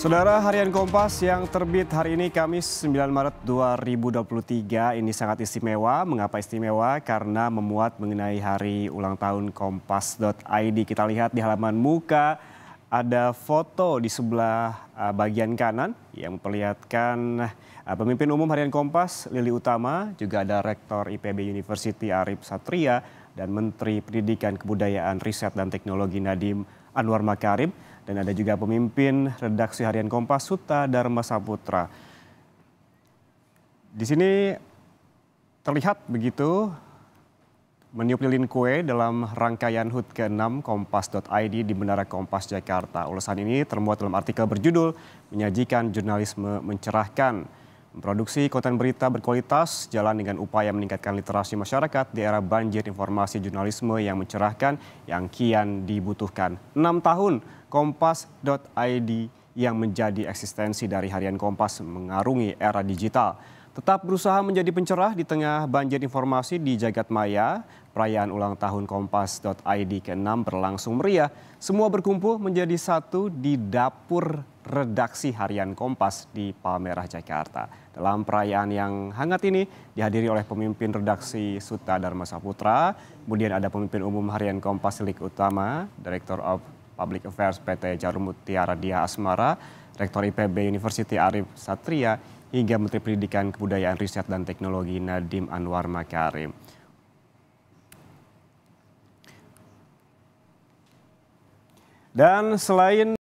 Saudara Harian Kompas yang terbit hari ini Kamis 9 Maret 2023 ini sangat istimewa. Mengapa istimewa? Karena memuat mengenai hari ulang tahun kompas.id. Kita lihat di halaman muka ada foto di sebelah uh, bagian kanan yang memperlihatkan uh, pemimpin umum Harian Kompas Lili Utama, juga ada Rektor IPB University Arif Satria dan Menteri Pendidikan Kebudayaan Riset dan Teknologi Nadiem Anwar Makarim. Dan ada juga pemimpin redaksi harian Kompas Suta Dharma Saputra. Di sini terlihat begitu meniup lilin kue dalam rangkaian HUT ke-6 Kompas.id di Menara Kompas Jakarta. Ulasan ini termuat dalam artikel berjudul Menyajikan Jurnalisme Mencerahkan. Memproduksi konten berita berkualitas jalan dengan upaya meningkatkan literasi masyarakat di era banjir informasi jurnalisme yang mencerahkan yang kian dibutuhkan. 6 tahun kompas.id yang menjadi eksistensi dari harian Kompas mengarungi era digital. Tetap berusaha menjadi pencerah di tengah banjir informasi di jagat maya. Perayaan ulang tahun Kompas.id ke-6 berlangsung meriah. Semua berkumpul menjadi satu di dapur redaksi harian Kompas di Palmerah, Jakarta. Dalam perayaan yang hangat ini dihadiri oleh pemimpin redaksi Suta Dharma Saputra, kemudian ada pemimpin umum harian Kompas Lik Utama, Direktur of Public Affairs PT Jarum Mutiara Dia Asmara, Rektor IPB University Arif Satria, hingga Menteri Pendidikan Kebudayaan Riset dan Teknologi Nadim Anwar Makarim. Dan selain